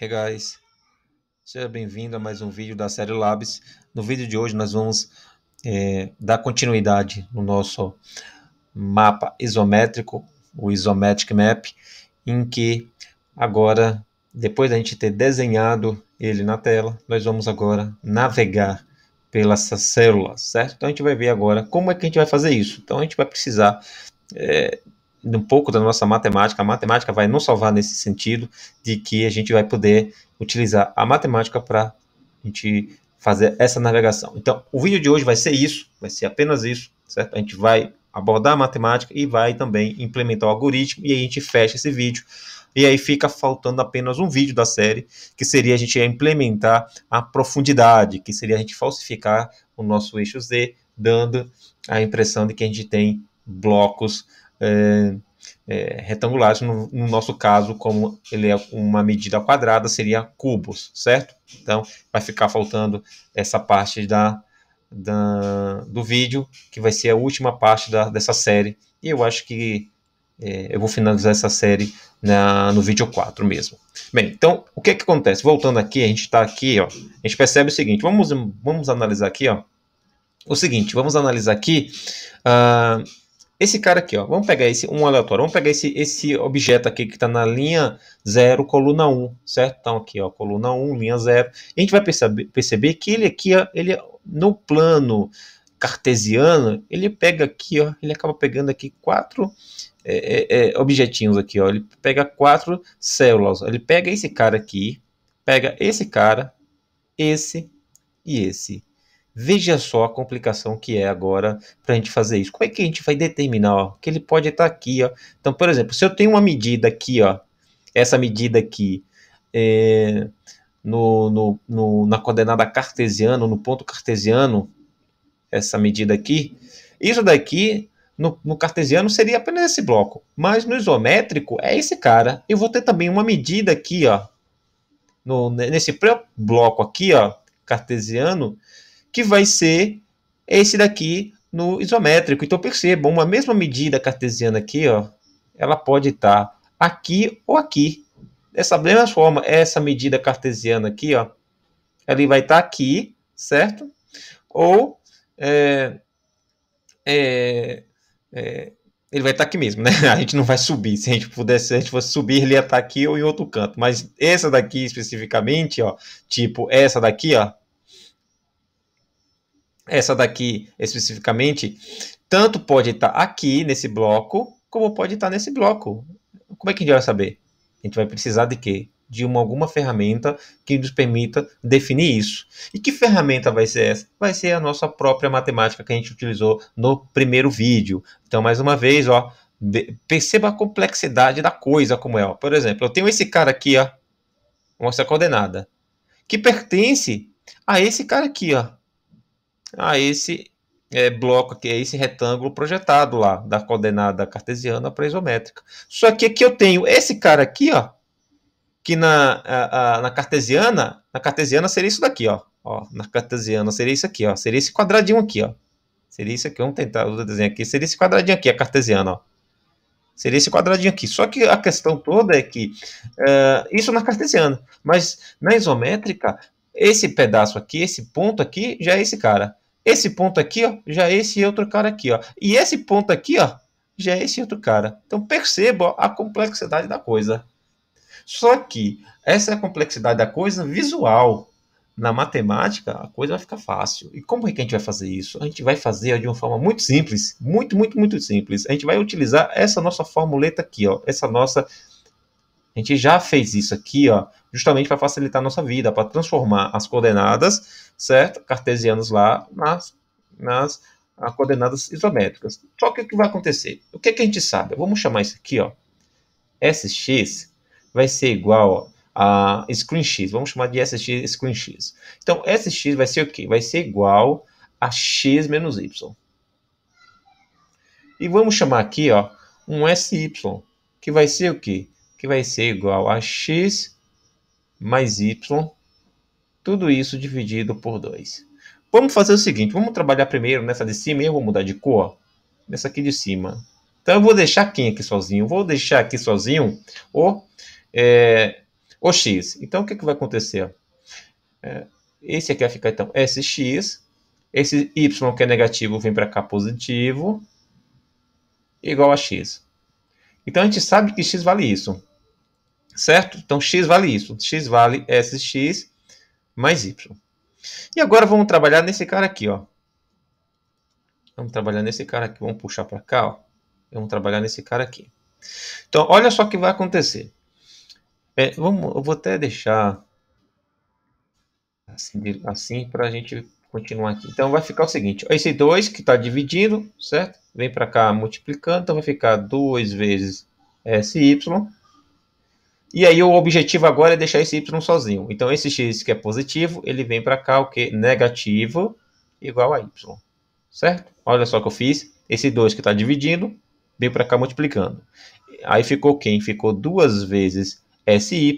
Hey guys, seja bem-vindo a mais um vídeo da série Labs. No vídeo de hoje nós vamos é, dar continuidade no nosso mapa isométrico, o Isometric Map, em que agora, depois da gente ter desenhado ele na tela, nós vamos agora navegar pelas células, certo? Então a gente vai ver agora como é que a gente vai fazer isso. Então a gente vai precisar é, um pouco da nossa matemática. A matemática vai nos salvar nesse sentido de que a gente vai poder utilizar a matemática para a gente fazer essa navegação. Então, o vídeo de hoje vai ser isso, vai ser apenas isso, certo? A gente vai abordar a matemática e vai também implementar o algoritmo e aí a gente fecha esse vídeo. E aí fica faltando apenas um vídeo da série, que seria a gente implementar a profundidade, que seria a gente falsificar o nosso eixo Z, dando a impressão de que a gente tem blocos é, é, retangulares, no, no, nosso caso, como ele é uma medida quadrada, seria cubos, certo? Então, vai ficar faltando essa parte da, da do vídeo, que vai ser a última parte da, dessa série, e eu acho que é, eu vou finalizar essa série na, no vídeo 4 mesmo. Bem, então, o que é que acontece? Voltando aqui, a gente está aqui, ó, a gente percebe o seguinte, vamos, vamos analisar aqui, ó, o seguinte, vamos analisar aqui... Uh, esse cara aqui, ó, vamos pegar esse um aleatório, vamos pegar esse, esse objeto aqui que está na linha 0, coluna 1, um, certo? Então aqui, ó, coluna 1, um, linha 0. E a gente vai perceber, perceber que ele aqui, ó, ele no plano cartesiano, ele pega aqui, ó, ele acaba pegando aqui quatro é, é, é objetinhos aqui, ó, ele pega quatro células, ele pega esse cara aqui, pega esse cara, esse e esse. Veja só a complicação que é agora para a gente fazer isso. Como é que a gente vai determinar ó, que ele pode estar tá aqui? Ó. Então, por exemplo, se eu tenho uma medida aqui, ó, essa medida aqui é, no, no, no, na coordenada cartesiana, no ponto cartesiano, essa medida aqui, isso daqui no, no, cartesiano seria apenas esse bloco, mas no isométrico é esse cara. Eu vou ter também uma medida aqui, ó, no, nesse bloco aqui, ó, cartesiano, que vai ser esse daqui no isométrico. Então percebam, uma mesma medida cartesiana aqui, ó, ela pode estar tá aqui ou aqui. Dessa mesma forma, essa medida cartesiana aqui, ó, ela vai estar tá aqui, certo? Ou é, é, é, ele vai estar aqui mesmo, né? A gente não vai subir. Se a gente pudesse, se a gente fosse subir, ele ia estar aqui ou em outro canto. Mas essa daqui especificamente, ó, tipo essa daqui, ó, essa daqui especificamente, tanto pode estar aqui nesse bloco, como pode estar nesse bloco. Como é que a gente vai saber? A gente vai precisar de quê? De uma, alguma ferramenta que nos permita definir isso. E que ferramenta vai ser essa? Vai ser a nossa própria matemática que a gente utilizou no primeiro vídeo. Então, mais uma vez, ó, perceba a complexidade da coisa como é. Ó. Por exemplo, eu tenho esse cara aqui, ó, mostra a coordenada, que pertence a esse cara aqui, ó, a esse é, bloco aqui, a esse retângulo projetado lá, da coordenada cartesiana para isométrica. Só que aqui eu tenho esse cara aqui, ó, que na, a, a, na cartesiana, na cartesiana seria isso daqui, ó. ó. Na cartesiana seria isso aqui, ó. Seria esse quadradinho aqui, ó. Seria isso aqui, vamos tentar o desenho aqui. Seria esse quadradinho aqui, a cartesiana, ó. Seria esse quadradinho aqui. Só que a questão toda é que uh, isso na cartesiana, mas na isométrica, esse pedaço aqui, esse ponto aqui, já é esse cara. Esse ponto aqui, ó, já é esse outro cara aqui, ó. E esse ponto aqui, ó, já é esse outro cara. Então perceba ó, a complexidade da coisa. Só que essa é a complexidade da coisa visual. Na matemática, a coisa vai ficar fácil. E como é que a gente vai fazer isso? A gente vai fazer de uma forma muito simples, muito, muito, muito simples. A gente vai utilizar essa nossa formuleta aqui, ó, essa nossa a gente já fez isso aqui, ó, justamente para facilitar a nossa vida, para transformar as coordenadas, certo? Cartesianas lá nas, nas ah, coordenadas isométricas. Só que o que vai acontecer? O que, é que a gente sabe? Vamos chamar isso aqui, ó. SX vai ser igual ó, a screenx. Vamos chamar de SX screenx. Então, SX vai ser o quê? Vai ser igual a x menos y. E vamos chamar aqui, ó, um SY, que vai ser o quê? que vai ser igual a x mais y, tudo isso dividido por 2. Vamos fazer o seguinte, vamos trabalhar primeiro nessa de cima e eu vou mudar de cor nessa aqui de cima. Então eu vou deixar quem aqui sozinho? Vou deixar aqui sozinho o, é, o x. Então o que, que vai acontecer? É, esse aqui vai ficar então sx, esse y que é negativo vem para cá positivo, igual a x. Então a gente sabe que x vale isso. Certo? Então, x vale isso. x vale sx mais y. E agora vamos trabalhar nesse cara aqui, ó. Vamos trabalhar nesse cara aqui. Vamos puxar para cá, ó. Vamos trabalhar nesse cara aqui. Então, olha só o que vai acontecer. É, vamos, eu vou até deixar assim, assim para a gente continuar aqui. Então, vai ficar o seguinte. esse 2 que está dividindo, certo? Vem para cá multiplicando. Então, vai ficar 2 vezes SY e aí o objetivo agora é deixar esse y sozinho. Então esse x que é positivo, ele vem para cá, o que? Negativo igual a y. Certo? Olha só o que eu fiz. Esse 2 que está dividindo, vem para cá multiplicando. Aí ficou quem? Ficou duas vezes sy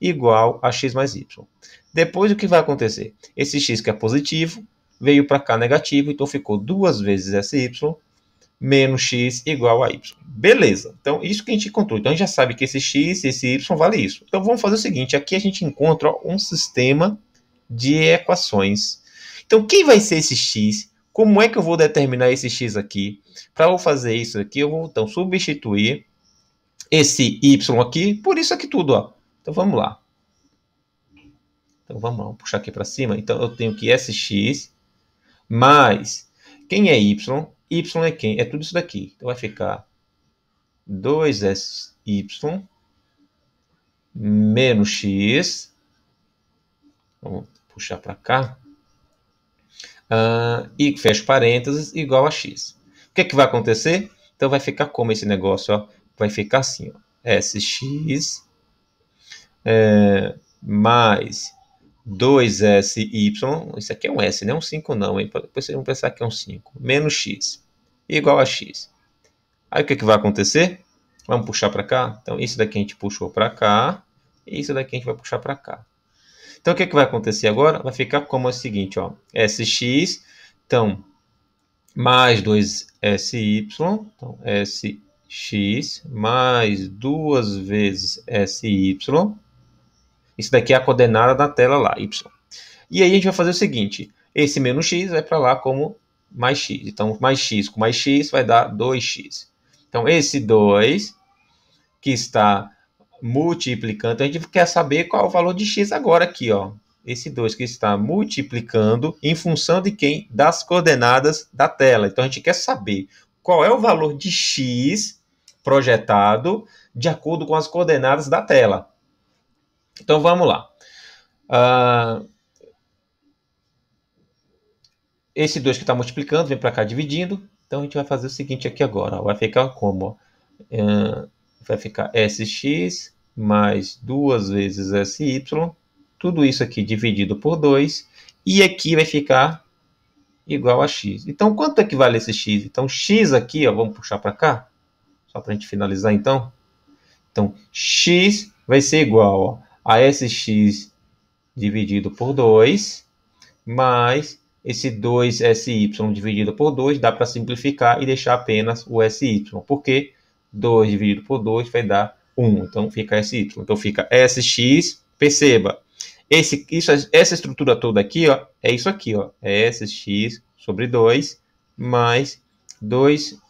igual a x mais y. Depois o que vai acontecer? Esse x que é positivo, veio para cá negativo, então ficou duas vezes sy menos x igual a y. Beleza, então isso que a gente encontrou. Então a gente já sabe que esse x e esse y vale isso. Então vamos fazer o seguinte, aqui a gente encontra ó, um sistema de equações. Então quem vai ser esse x? Como é que eu vou determinar esse x aqui? Para eu fazer isso aqui, eu vou então substituir esse y aqui por isso aqui tudo. Ó. Então vamos lá. Então vamos lá, puxar aqui para cima. Então eu tenho que sx mais quem é y y é quem? É tudo isso daqui. Então vai ficar 2sy menos x. Vamos puxar para cá. Uh, e fecha parênteses igual a x. O que, é que vai acontecer? Então vai ficar como esse negócio? Ó? Vai ficar assim, ó, sx é, mais 2SY, isso aqui é um S, não é um 5 não, hein? Depois vocês vão pensar que é um 5. Menos X, igual a X. Aí o que, é que vai acontecer? Vamos puxar para cá? Então, isso daqui a gente puxou para cá, e isso daqui a gente vai puxar para cá. Então, o que, é que vai acontecer agora? Vai ficar como é o seguinte, ó, SX, então, mais 2SY, então, SX mais duas vezes SY, isso daqui é a coordenada da tela lá, y. E aí a gente vai fazer o seguinte, esse menos x vai para lá como mais x. Então, mais x com mais x vai dar 2x. Então, esse 2 que está multiplicando, então a gente quer saber qual é o valor de x agora aqui, ó. Esse 2 que está multiplicando em função de quem? Das coordenadas da tela. Então, a gente quer saber qual é o valor de x projetado de acordo com as coordenadas da tela. Então vamos lá. Uh, esse 2 que está multiplicando vem para cá dividindo. Então a gente vai fazer o seguinte aqui agora. Vai ficar como? Uh, vai ficar SX mais duas vezes SY. Tudo isso aqui dividido por 2. E aqui vai ficar igual a x. Então, quanto é que vale esse x? Então, x aqui, ó, vamos puxar para cá, só para a gente finalizar então. Então, x vai ser igual a SX dividido por 2, mais esse 2SY dividido por 2, dá para simplificar e deixar apenas o SY, porque 2 dividido por 2 vai dar 1, então fica SY. Então fica SX, perceba, esse, isso, essa estrutura toda aqui ó, é isso aqui, ó, é SX sobre 2 mais 2SY.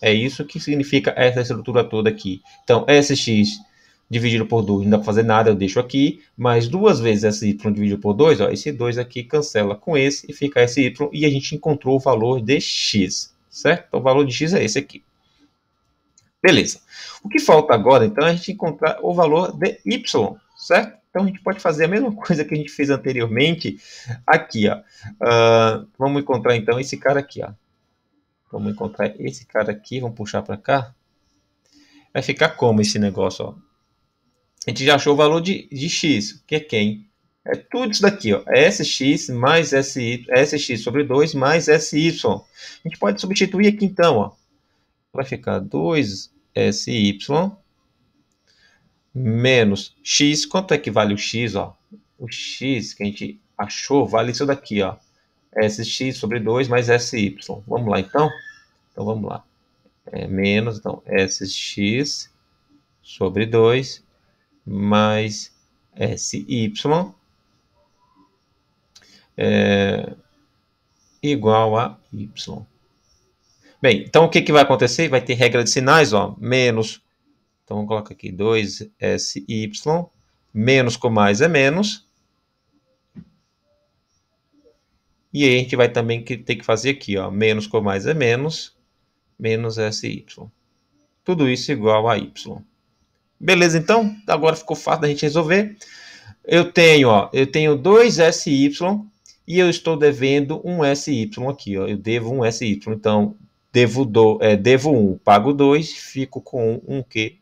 É isso que significa essa estrutura toda aqui. Então, SX dividido por 2 não dá para fazer nada, eu deixo aqui, mais duas vezes esse y dividido por 2, ó, esse 2 aqui cancela com esse e fica esse y, e a gente encontrou o valor de x, certo? Então, o valor de x é esse aqui. Beleza. O que falta agora, então, é a gente encontrar o valor de y, certo? Então, a gente pode fazer a mesma coisa que a gente fez anteriormente aqui, ó. Uh, vamos encontrar, então, esse cara aqui, ó. Vamos encontrar esse cara aqui, vamos puxar para cá. Vai ficar como esse negócio, ó? a gente já achou o valor de, de x, que é quem? É tudo isso daqui, ó. SX mais SY, SX sobre 2 mais SY. A gente pode substituir aqui então, ó. Vai ficar 2SY menos X. Quanto é que vale o X, ó? O X que a gente achou vale isso daqui, ó. SX sobre 2 mais SY. Vamos lá, então? Então, vamos lá. É menos, então, SX sobre 2 mais SY é igual a Y. Bem, então o que, que vai acontecer? Vai ter regra de sinais, ó, menos. Então vamos colocar aqui 2SY, menos com mais é menos. E aí a gente vai também ter que fazer aqui, ó, menos com mais é menos, menos SY. Tudo isso igual a Y. Beleza, então, agora ficou fácil da gente resolver. Eu tenho, ó, eu tenho dois SY e eu estou devendo um SY aqui, ó. Eu devo um SY, então devo, do, é, devo 1, um, pago 2, fico com um que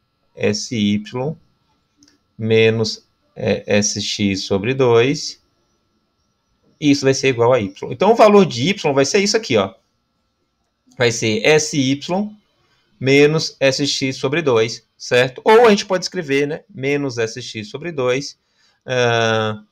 SY menos é, SX sobre 2. Isso vai ser igual a Y. Então, o valor de Y vai ser isso aqui, ó. Vai ser SY menos SX sobre 2, certo? Ou a gente pode escrever, né? Menos SX sobre 2 uh, ah,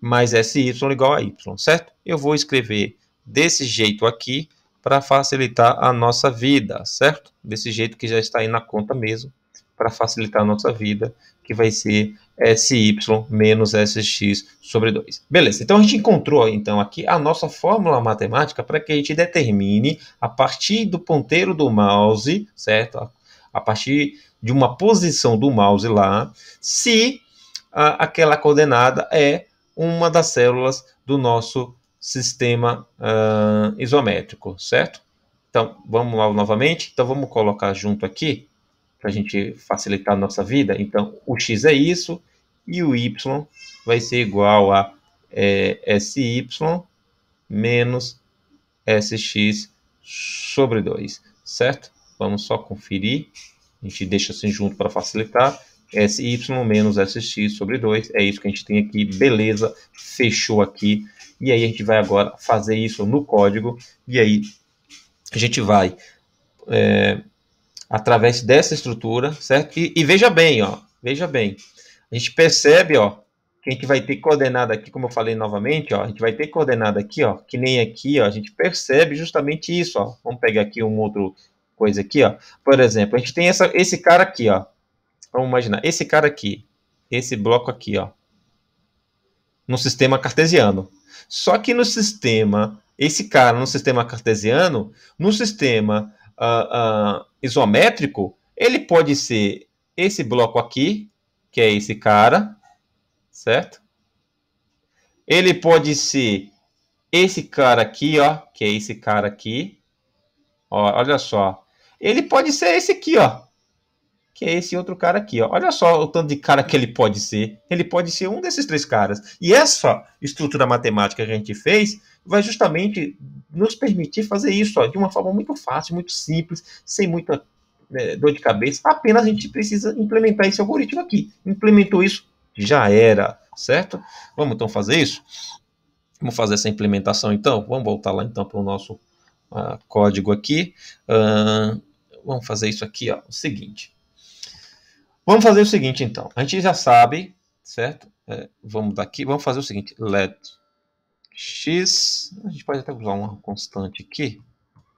mais SY igual a Y, certo? Eu vou escrever desse jeito aqui para facilitar a nossa vida, certo? Desse jeito que já está aí na conta mesmo, para facilitar a nossa vida que vai ser SY menos SX sobre 2. Beleza, então a gente encontrou então aqui a nossa fórmula matemática para que a gente determine a partir do ponteiro do mouse, certo? A partir de uma posição do mouse lá, se a, aquela coordenada é uma das células do nosso sistema uh, isométrico, certo? Então, vamos lá novamente. Então, vamos colocar junto aqui para a gente facilitar a nossa vida. Então, o x é isso e o y vai ser igual a é, sy menos sx sobre 2, certo? Vamos só conferir. A gente deixa assim junto para facilitar. SY menos SX sobre 2. É isso que a gente tem aqui. Beleza, fechou aqui. E aí a gente vai agora fazer isso no código. E aí a gente vai é, através dessa estrutura, certo? E, e, veja bem, ó, veja bem, a gente percebe, ó, que a gente vai ter coordenada aqui, como eu falei novamente, ó, a gente vai ter coordenada aqui, ó, que nem aqui, ó, a gente percebe justamente isso, ó. Vamos pegar aqui um outro coisa aqui, ó. Por exemplo, a gente tem essa, esse cara aqui, ó. Vamos imaginar, esse cara aqui, esse bloco aqui, ó, no sistema cartesiano. Só que no sistema, esse cara no sistema cartesiano, no sistema uh, uh, isométrico, ele pode ser esse bloco aqui, que é esse cara, certo? Ele pode ser esse cara aqui, ó, que é esse cara aqui. Ó, olha só. Ele pode ser esse aqui, ó, que é esse outro cara aqui. Ó. Olha só o tanto de cara que ele pode ser. Ele pode ser um desses três caras. E essa estrutura matemática que a gente fez vai justamente nos permitir fazer isso ó, de uma forma muito fácil, muito simples, sem muita né, dor de cabeça. Apenas a gente precisa implementar esse algoritmo aqui. Implementou isso, já era, certo? Vamos então fazer isso? Vamos fazer essa implementação então? Vamos voltar lá então para o nosso uh, código aqui. Uh, vamos fazer isso aqui, ó, o seguinte. Vamos fazer o seguinte, então. A gente já sabe, certo? É, vamos daqui, vamos fazer o seguinte, let x, a gente pode até usar uma constante aqui,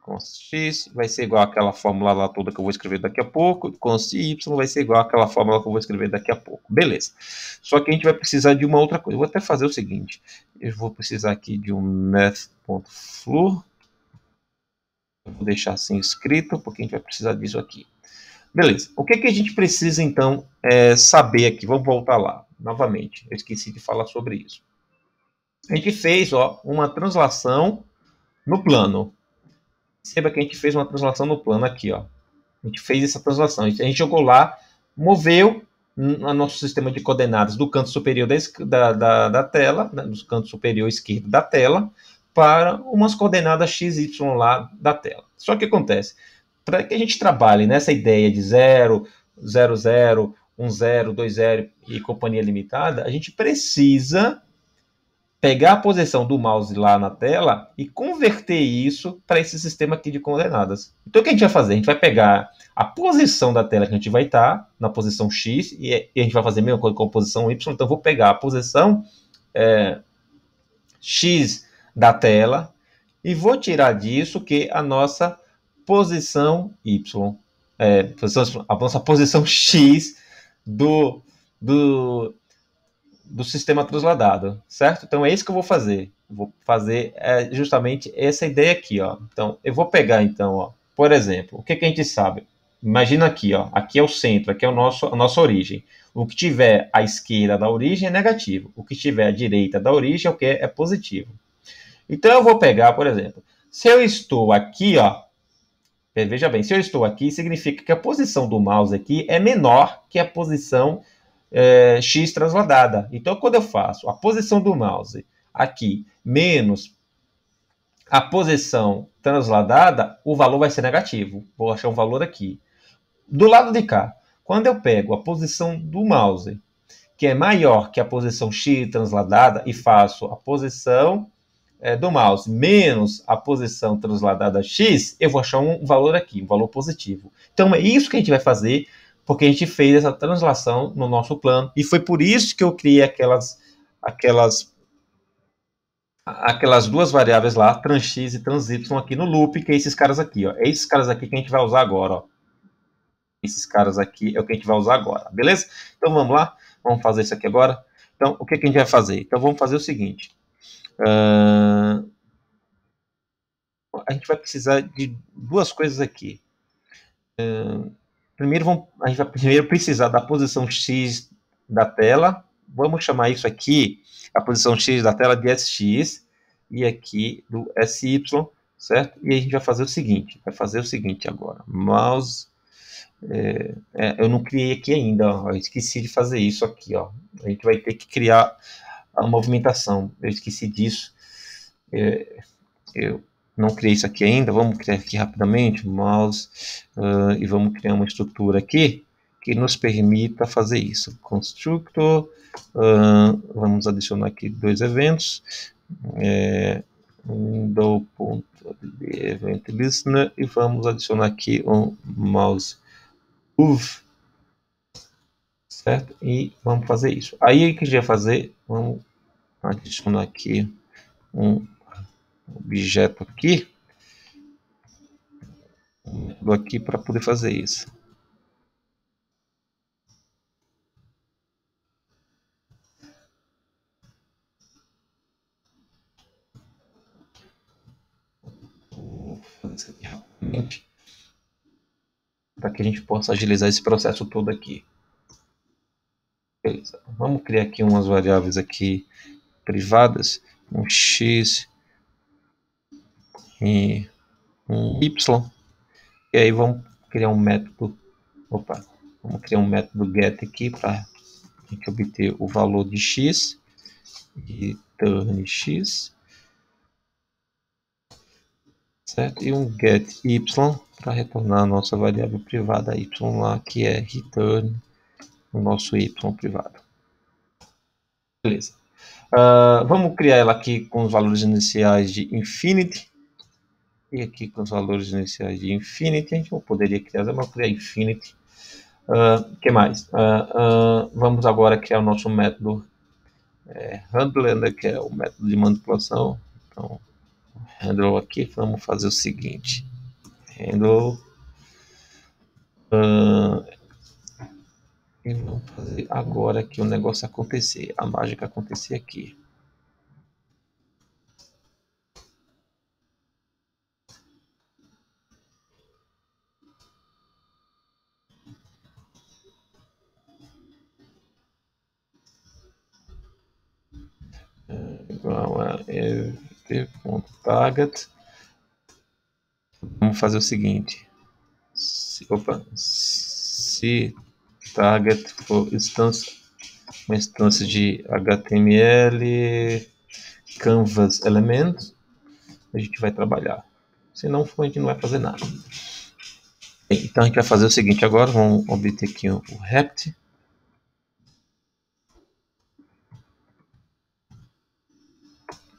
const x vai ser igual àquela fórmula lá toda que eu vou escrever daqui a pouco, const y vai ser igual àquela fórmula que eu vou escrever daqui a pouco, beleza. Só que a gente vai precisar de uma outra coisa, eu vou até fazer o seguinte, eu vou precisar aqui de um math.flur, vou deixar assim escrito, porque a gente vai precisar disso aqui. Beleza. O que, que a gente precisa, então, é, saber aqui? Vamos voltar lá, novamente. Eu esqueci de falar sobre isso. A gente fez ó, uma translação no plano. Perceba que a gente fez uma translação no plano aqui. Ó. A gente fez essa translação. A gente, a gente jogou lá, moveu o nosso sistema de coordenadas do canto superior da, da, da tela, né, do canto superior esquerdo da tela, para umas coordenadas x, y lá da tela. Só que acontece, para que a gente trabalhe nessa né? ideia de zero, zero, zero, um zero, dois zero e companhia limitada, a gente precisa pegar a posição do mouse lá na tela e converter isso para esse sistema aqui de coordenadas. Então o que a gente vai fazer? A gente vai pegar a posição da tela que a gente vai estar, tá, na posição X, é, e, a gente vai fazer a mesma coisa com a posição Y, então eu vou pegar a posição é, X da tela e vou tirar disso que a nossa posição Y, é, posição, a nossa posição X do, do, do sistema trasladado, certo? Então é isso que eu vou fazer. vou fazer é, justamente essa ideia aqui, ó. Então eu vou pegar então, ó, por exemplo, o que, que a gente sabe? Imagina aqui, ó, aqui é o centro, aqui é o nosso, a nossa origem. O que tiver à esquerda da origem é negativo. O que tiver à direita da origem é o que é positivo. Então eu vou pegar, por exemplo, se eu estou aqui, ó, Veja bem, se eu estou aqui, significa que a posição do mouse aqui é menor que a posição é, x transladada. Então, quando eu faço a posição do mouse aqui menos a posição transladada, o valor vai ser negativo. Vou achar um valor aqui. Do lado de cá, quando eu pego a posição do mouse, que é maior que a posição x transladada e faço a posição é, do mouse menos a posição transladada x, eu vou achar um valor aqui, um valor positivo. Então é isso que a gente vai fazer, porque a gente fez essa translação no nosso plano, e foi por isso que eu criei aquelas, aquelas, aquelas duas variáveis lá, trans x e trans y aqui no loop, que é esses caras aqui, ó. É esses caras aqui que a gente vai usar agora, ó. Esses caras aqui é o que a gente vai usar agora, beleza? Então vamos lá, vamos fazer isso aqui agora. Então, o que, que a gente vai fazer? Então, vamos fazer o seguinte. Uh, a gente vai precisar de duas coisas aqui. Uh, primeiro, vamos, a gente vai primeiro precisar da posição X da tela. Vamos chamar isso aqui, a posição X da tela de SX e aqui do SY, certo? E a gente vai fazer o seguinte, vai fazer o seguinte agora. Mouse, é, é, eu não criei aqui ainda, ó, eu esqueci de fazer isso aqui, ó. A gente vai ter que criar a movimentação. Eu esqueci disso. É, eu não criei isso aqui ainda, vamos criar aqui rapidamente, mouse, uh, e vamos criar uma estrutura aqui que nos permita fazer isso. Constructor, uh, vamos adicionar aqui dois eventos, é, window.eventListener, e vamos adicionar aqui um mouse move, certo? E vamos fazer isso. Aí o que a gente vai fazer Vamos então, adicionar aqui um objeto aqui. do aqui para poder fazer isso. Para que a gente possa agilizar esse processo todo aqui. Beleza. Vamos criar aqui umas variáveis aqui privadas, um x e um y. E aí vamos criar um método, opa, vamos criar um método get aqui para a gente obter o valor de x e x, certo? E um get y para retornar a nossa variável privada y lá que é return o nosso y privado. Beleza. Uh, vamos criar ela aqui com os valores iniciais de infinity. E aqui com os valores iniciais de infinity. A gente não poderia criar, mas vou criar infinity. O uh, ah, que mais? Uh, vamos agora criar o nosso método é, handler, né, que é o método de manipulação. Então, handle aqui, vamos fazer o seguinte. Handle uh, e vamos fazer agora que o negócio acontecer, a mágica acontecer aqui. É igual a ev.target. Vamos fazer o seguinte. Se, opa, se target for instance, uma instância de HTML, canvas element, a gente vai trabalhar. Se não for a gente não vai fazer nada. então a gente vai fazer o seguinte agora, vamos obter aqui o rept.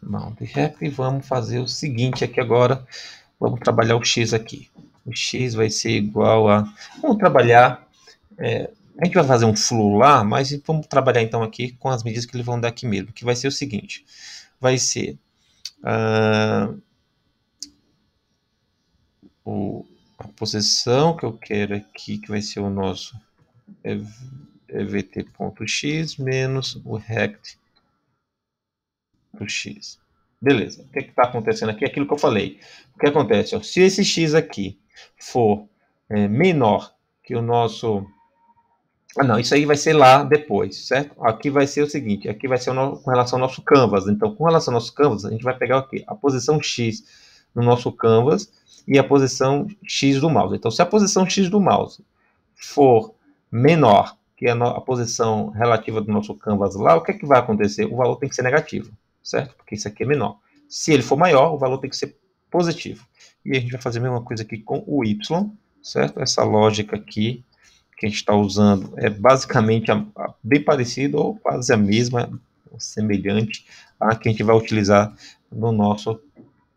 mount rep e vamos fazer o seguinte aqui agora vamos trabalhar o x aqui o x vai ser igual a vamos trabalhar é, a gente vai fazer um flow lá, mas vamos trabalhar então aqui com as medidas que eles vão dar aqui mesmo, que vai ser o seguinte, vai ser uh, o, a posição que eu quero aqui, que vai ser o nosso evt.x menos o rect x. Beleza, o que é está acontecendo aqui é aquilo que eu falei. O que acontece? Ó, se esse x aqui for é, menor que o nosso ah, não, isso aí vai ser lá depois, certo? Aqui vai ser o seguinte, aqui vai ser no, com relação ao nosso canvas. Então, com relação ao nosso canvas, a gente vai pegar aqui a posição X no nosso canvas e a posição X do mouse. Então, se a posição X do mouse for menor que a, no, a posição relativa do nosso canvas lá, o que é que vai acontecer? O valor tem que ser negativo, certo? Porque isso aqui é menor. Se ele for maior, o valor tem que ser positivo. E a gente vai fazer a mesma coisa aqui com o Y, certo? Essa lógica aqui que a gente está usando é basicamente a, a, bem parecido ou quase a mesma, semelhante a que a gente vai utilizar no nosso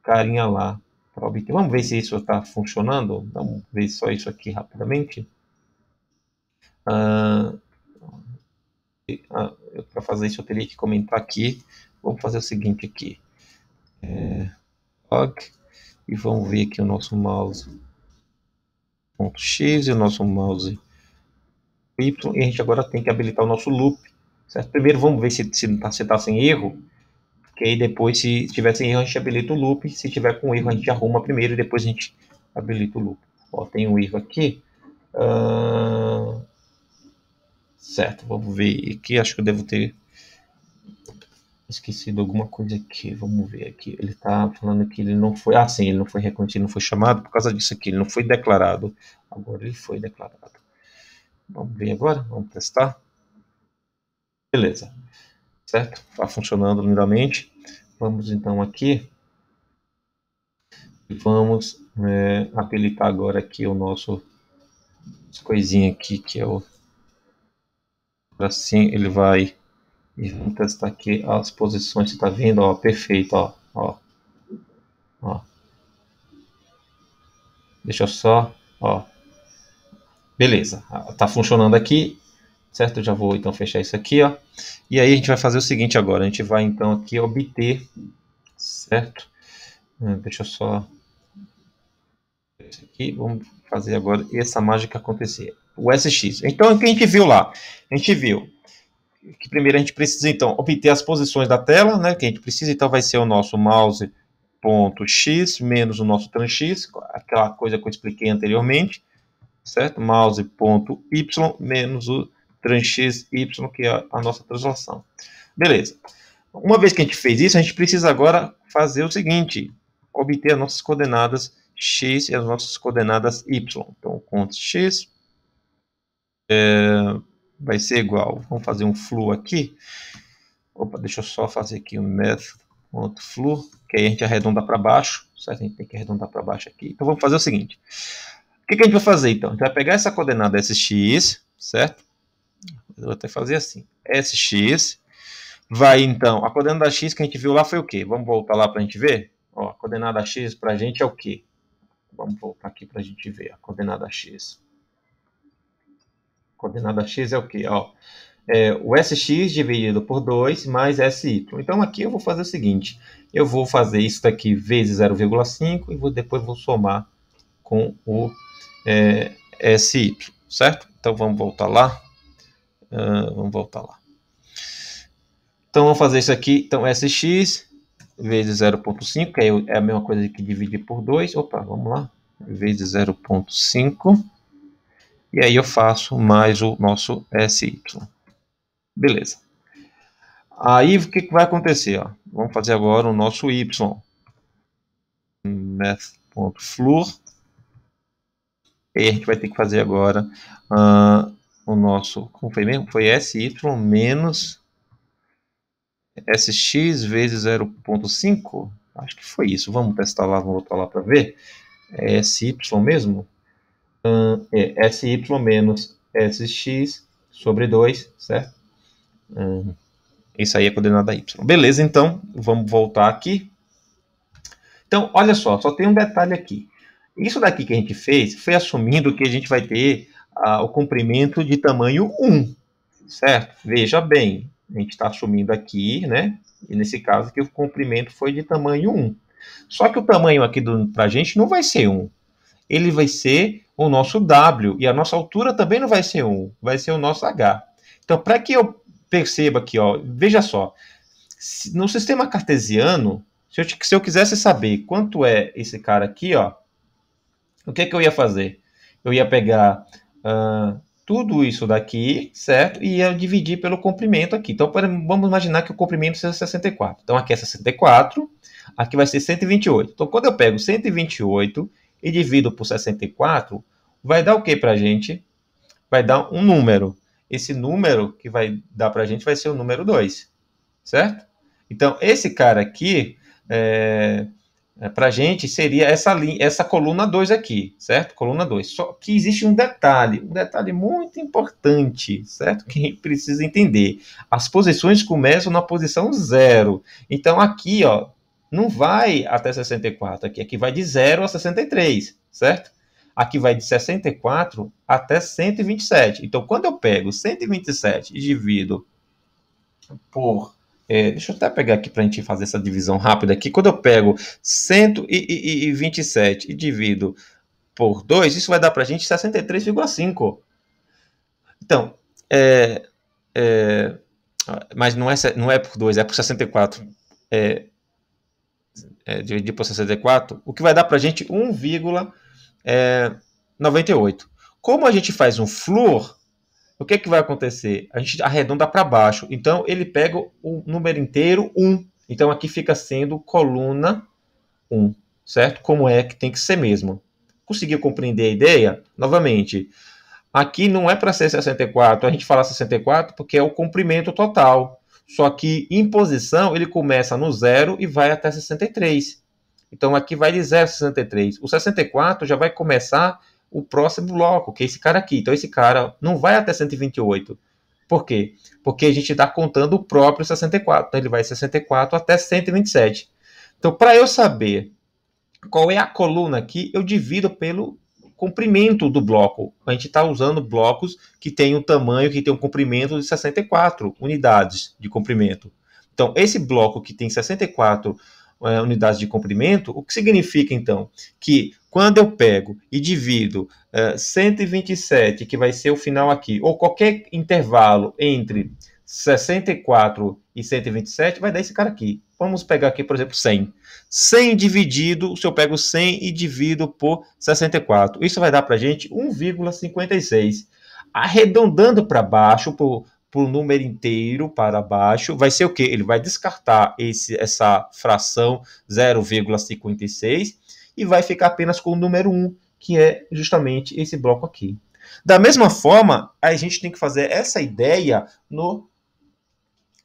carinha lá para obter. Vamos ver se isso está funcionando. Vamos ver só isso aqui rapidamente. Ah, ah, para fazer isso eu teria que comentar aqui. Vamos fazer o seguinte aqui. É, log, e vamos ver aqui o nosso mouse. X e o nosso mouse Y e a gente agora tem que habilitar o nosso loop. Certo? Primeiro vamos ver se está se tá, se tá sem erro, que aí depois se tiver sem erro a gente habilita o loop, se tiver com erro a gente arruma primeiro e depois a gente habilita o loop. Ó, tem um erro aqui. Uh... Certo, vamos ver aqui, acho que eu devo ter esquecido alguma coisa aqui, vamos ver aqui. Ele está falando que ele não foi, ah sim, ele não foi reconhecido, não foi chamado por causa disso aqui, ele não foi declarado. Agora ele foi declarado. Vamos vir agora, vamos testar. Beleza, certo? Está funcionando lindamente. Vamos então aqui e vamos é, habilitar agora aqui o nosso coisinha aqui que é o assim ele vai e vamos testar aqui as posições. Você tá vendo? Ó, perfeito, ó, ó, ó. Deixa eu só, ó. Beleza, tá funcionando aqui, certo? Eu já vou então fechar isso aqui, ó. E aí a gente vai fazer o seguinte agora, a gente vai então aqui obter, certo? Hum, deixa eu só... Isso aqui, vamos fazer agora essa mágica acontecer. O SX. Então, o que a gente viu lá? A gente viu que primeiro a gente precisa, então, obter as posições da tela, né? Que a gente precisa, então, vai ser o nosso mouse ponto x menos o nosso trans x, aquela coisa que eu expliquei anteriormente certo? Mouse.y menos o y que é a nossa translação. Beleza. Uma vez que a gente fez isso, a gente precisa agora fazer o seguinte, obter as nossas coordenadas x e as nossas coordenadas y. Então, cont x é, vai ser igual, vamos fazer um flu aqui. Opa, deixa eu só fazer aqui o um math.flu, que aí a gente arredonda para baixo, certo? A gente tem que arredondar para baixo aqui. Então, vamos fazer o seguinte que, que a gente vai fazer então? A gente vai pegar essa coordenada sx, certo? Eu vou até fazer assim, sx, vai então, a coordenada x que a gente viu lá foi o quê? Vamos voltar lá para a gente ver? Ó, a coordenada x para a gente é o quê? Vamos voltar aqui para a gente ver a coordenada x. A coordenada x é o quê? Ó, é, o sx dividido por 2 mais sy. Então aqui eu vou fazer o seguinte, eu vou fazer isso daqui vezes 0,5 e vou, depois vou somar com o é, é SY, certo? Então vamos voltar lá. Uh, vamos voltar lá. Então vamos fazer isso aqui. Então SX vezes 0.5, que é a mesma coisa que dividir por 2. Opa, vamos lá. Vezes 0.5. E aí eu faço mais o nosso SY. Beleza. Aí o que, vai acontecer? Ó? Vamos fazer agora o nosso Y. Math.flur e a gente vai ter que fazer agora uh, o nosso, como foi mesmo? Foi SY menos SX vezes 0.5? Acho que foi isso. Vamos testar lá, vamos voltar lá para ver. É SY mesmo? Uh, é SY menos SX sobre 2, certo? Uh, isso aí é coordenada Y. Beleza, então, vamos voltar aqui. Então, olha só, só tem um detalhe aqui. Isso daqui que a gente fez foi assumindo que a gente vai ter o comprimento de tamanho 1, certo? Veja bem, a gente está assumindo aqui, né? E nesse caso que o comprimento foi de tamanho 1. Só que o tamanho aqui para a gente não vai ser 1. Ele vai ser o nosso W. E a nossa altura também não vai ser 1. Vai ser o nosso H. Então, para que eu perceba aqui, ó, veja só. No sistema cartesiano, se eu, se eu quisesse saber quanto é esse cara aqui, ó, o que, é que eu ia fazer? Eu ia pegar uh, tudo isso daqui, certo? E ia dividir pelo comprimento aqui. Então, vamos imaginar que o comprimento seja 64. Então, aqui é 64, aqui vai ser 128. Então, quando eu pego 128 e divido por 64, vai dar o que para a gente? Vai dar um número. Esse número que vai dar para a gente vai ser o número 2, certo? Então, esse cara aqui, é, é, para a gente seria essa, essa coluna 2 aqui, certo? Coluna 2. Só que existe um detalhe, um detalhe muito importante, certo? Que a gente precisa entender. As posições começam na posição 0. Então aqui, ó, não vai até 64, aqui, aqui vai de 0 a 63, certo? Aqui vai de 64 até 127. Então quando eu pego 127 e divido por é, deixa eu até pegar aqui para a gente fazer essa divisão rápida aqui. Quando eu pego 127 e divido por 2, isso vai dar para a gente 63,5. Então, é, é, mas não é, não é por 2, é por 64. É, é, dividir por 64, o que vai dar para a gente 1,98. É, Como a gente faz um flúor, o que, é que vai acontecer? A gente arredonda para baixo. Então, ele pega o número inteiro 1. Então, aqui fica sendo coluna 1, certo? Como é que tem que ser mesmo. Conseguiu compreender a ideia? Novamente, aqui não é para ser 64. A gente fala 64 porque é o comprimento total. Só que em posição, ele começa no zero e vai até 63. Então, aqui vai de 0 a 63. O 64 já vai começar o próximo bloco, que é esse cara aqui. Então esse cara não vai até 128. Por quê? Porque a gente está contando o próprio 64. Então ele vai 64 até 127. Então, para eu saber qual é a coluna aqui, eu divido pelo comprimento do bloco. A gente está usando blocos que tem um tamanho, que tem um comprimento de 64 unidades de comprimento. Então, esse bloco que tem 64 é, eh, unidades de comprimento, o que significa então? Que quando eu pego e divido uh, eh, 127, que vai ser o final aqui, ou qualquer intervalo entre 64 e 127, vai dar esse cara aqui. Vamos pegar aqui, por exemplo, 100. 100 dividido, se eu pego 100 e divido por 64, isso vai dar para gente 1,56. Arredondando para baixo, para o número inteiro para baixo, vai ser o que? Ele vai descartar esse, essa fração 0,56 e vai ficar apenas com o número 1, que é justamente esse bloco aqui. Da mesma forma, a gente tem que fazer essa ideia no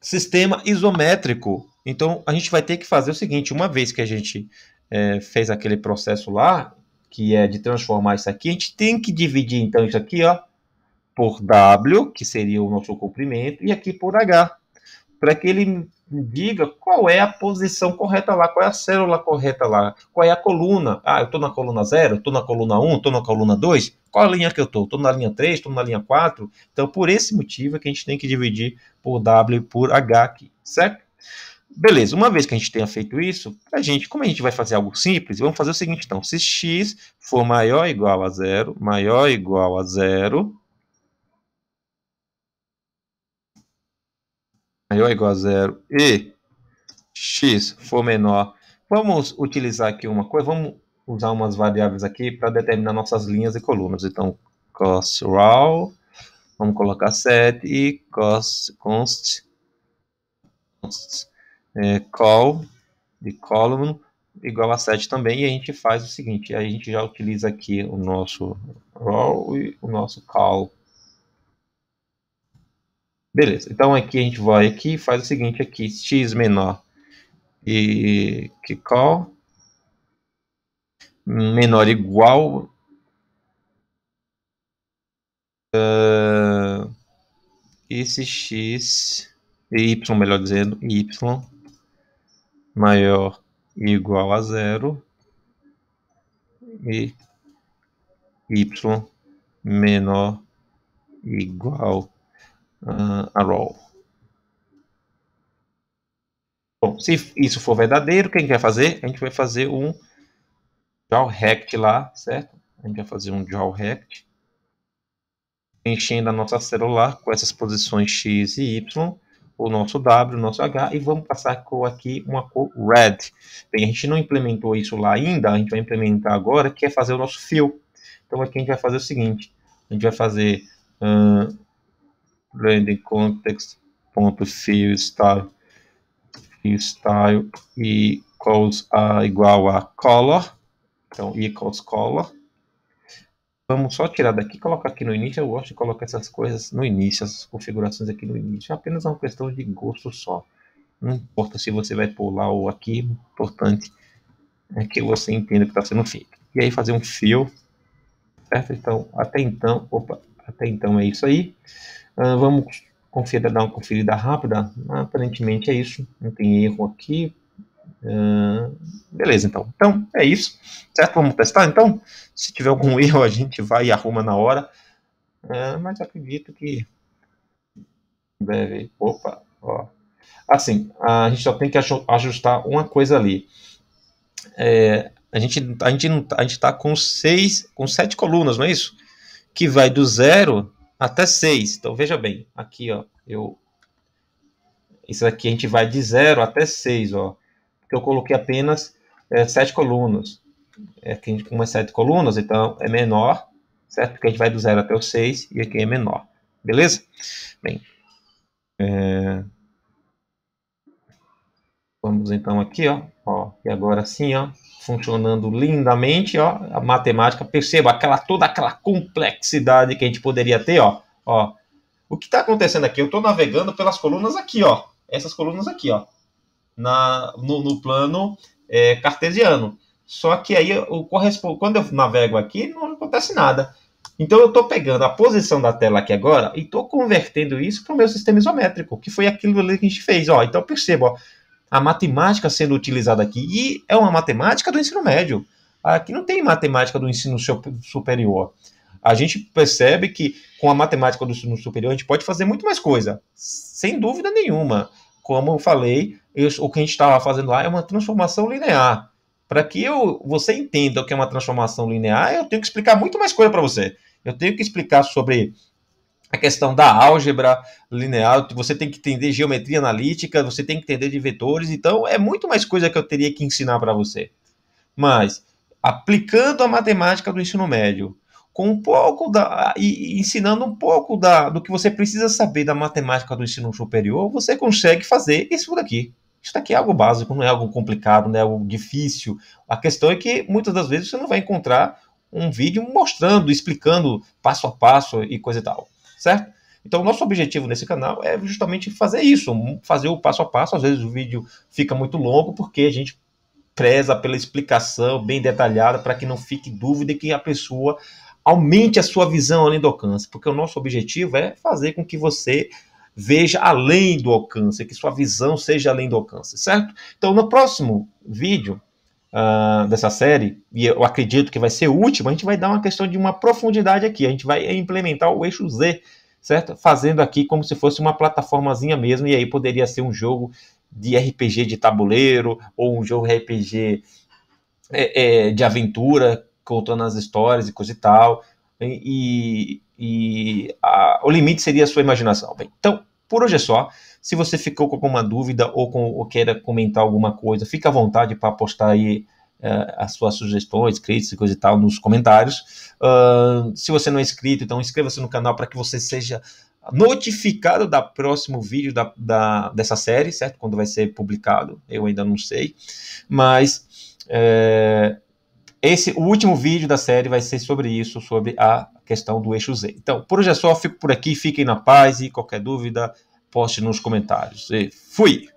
sistema isométrico. Então, a gente vai ter que fazer o seguinte: uma vez que a gente é, fez aquele processo lá, que é de transformar isso aqui, a gente tem que dividir, então, isso aqui ó, por W, que seria o nosso comprimento, e aqui por H, para que ele diga qual é a posição correta lá, qual é a célula correta lá, qual é a coluna. Ah, eu estou na coluna 0, estou na coluna 1, um, estou na coluna 2. Qual a linha que eu estou? Estou na linha 3, estou na linha 4. Então, por esse motivo é que a gente tem que dividir por W por H aqui, certo? Beleza, uma vez que a gente tenha feito isso, a gente, como a gente vai fazer algo simples, vamos fazer o seguinte então, se x for maior ou igual a zero, maior ou igual a zero, maior ou igual a zero e x for menor, vamos utilizar aqui uma coisa, vamos usar umas variáveis aqui para determinar nossas linhas e colunas. Então, cost raw, vamos colocar 7 e cost const, const é, call de column igual a 7 também. E a gente faz o seguinte, a gente já utiliza aqui o nosso raw e o nosso call Beleza, então aqui a gente vai aqui e faz o seguinte aqui, x menor e que call menor igual uh, esse x y melhor dizendo y maior igual a zero e y menor igual uh, ah, arrow. Bom, se isso for verdadeiro, o que a gente vai fazer? A gente vai fazer um draw rect lá, certo? A gente vai fazer um draw rect. Enchendo a nossa celular com essas posições x e y o nosso W, o nosso H, e vamos passar aqui, uma cor red. Bem, a gente não implementou isso lá ainda, a gente vai implementar agora, que é fazer o nosso fio. Então aqui a gente vai fazer o seguinte, a gente vai fazer ah, Landing Context, ponto style, style e equals a, igual a color, então equals color. Vamos só tirar daqui, colocar aqui no início, eu gosto de colocar essas coisas no início, essas configurações aqui no início, é apenas uma questão de gosto só. Não importa se você vai pular ou aqui, o importante é que você entenda o que está sendo feito. E aí fazer um fio, certo? Então, até então, opa, até então é isso aí. Uh, vamos conferir, dar uma conferida rápida. Aparentemente é isso, não tem erro aqui. Uh, beleza, então. Então, é isso, certo? Vamos testar, então? Se tiver algum erro, a gente vai e arruma na hora. Uh, mas acredito que deve... Opa, ó. Assim, a gente só tem que ajustar uma coisa ali. É, a gente a gente a gente está com seis com sete colunas não é isso que vai do 0 até 6. Então veja bem, aqui ó, eu isso aqui a gente vai de 0 até 6, ó. Porque eu coloquei apenas é, 7 colunas. É que a gente com 7 é colunas, então é menor, certo? Porque a gente vai do 0 até o 6 e aqui é menor. Beleza? Bem, é... vamos então aqui, ó, ó, e agora sim, ó, funcionando lindamente, ó, a matemática, perceba aquela toda aquela complexidade que a gente poderia ter, ó, ó. O que está acontecendo aqui? Eu estou navegando pelas colunas aqui, ó, essas colunas aqui, ó, na, no, no plano é, cartesiano. Só que aí o corresponde, quando eu navego aqui, não acontece nada. Então eu estou pegando a posição da tela aqui agora e estou convertendo isso para o meu sistema isométrico, que foi aquilo que a gente fez. Ó. Então perceba, a matemática sendo utilizada aqui. E é uma matemática do ensino médio. Aqui não tem matemática do ensino superior. A gente percebe que com a matemática do ensino superior a gente pode fazer muito mais coisa, sem dúvida nenhuma. Como eu falei, eu, o que a gente estava tá fazendo lá é uma transformação linear. Para que eu, você entenda o que é uma transformação linear, eu tenho que explicar muito mais coisa para você. Eu tenho que explicar sobre a questão da álgebra linear, você tem que entender geometria analítica, você tem que entender de vetores, então é muito mais coisa que eu teria que ensinar para você. Mas aplicando a matemática do ensino médio, com um pouco da e ensinando um pouco da do que você precisa saber da matemática do ensino superior, você consegue fazer isso daqui. Isso daqui é algo básico, não é algo complicado, não é algo difícil. A questão é que muitas das vezes você não vai encontrar um vídeo mostrando, explicando passo a passo e coisa e tal certo? Então, nosso objetivo nesse canal é justamente fazer isso, fazer o passo a passo. Às vezes o vídeo fica muito longo porque a gente preza pela explicação bem detalhada para que não fique dúvida e que a pessoa aumente a sua visão além do alcance, porque o nosso objetivo é fazer com que você veja além do alcance, que sua visão seja além do alcance, certo? Então, no próximo vídeo, ah, dessa série, e eu acredito que vai ser o último, a gente vai dar uma questão de uma profundidade aqui. A gente vai implementar o eixo Z, certo? Fazendo aqui como se fosse uma plataformazinha mesmo, e aí poderia ser um jogo de RPG de tabuleiro, ou um jogo RPG é, é, de aventura, contando as histórias e coisa e tal. E, e a, o limite seria a sua imaginação. Bem, então, por hoje é só. Se você ficou com alguma dúvida ou, com, ou queira comentar alguma coisa, fica à vontade para postar aí uh, as suas sugestões, críticas e coisa e tal nos comentários. Uh, se você não é inscrito, então inscreva-se no canal para que você seja notificado da próximo vídeo da, da, dessa série, certo? Quando vai ser publicado, eu ainda não sei, mas é, esse o último vídeo da série vai ser sobre isso, sobre a questão do eixo Z. Então, por hoje é só, fico por aqui, fiquem na paz e qualquer dúvida poste nos comentários. E fui!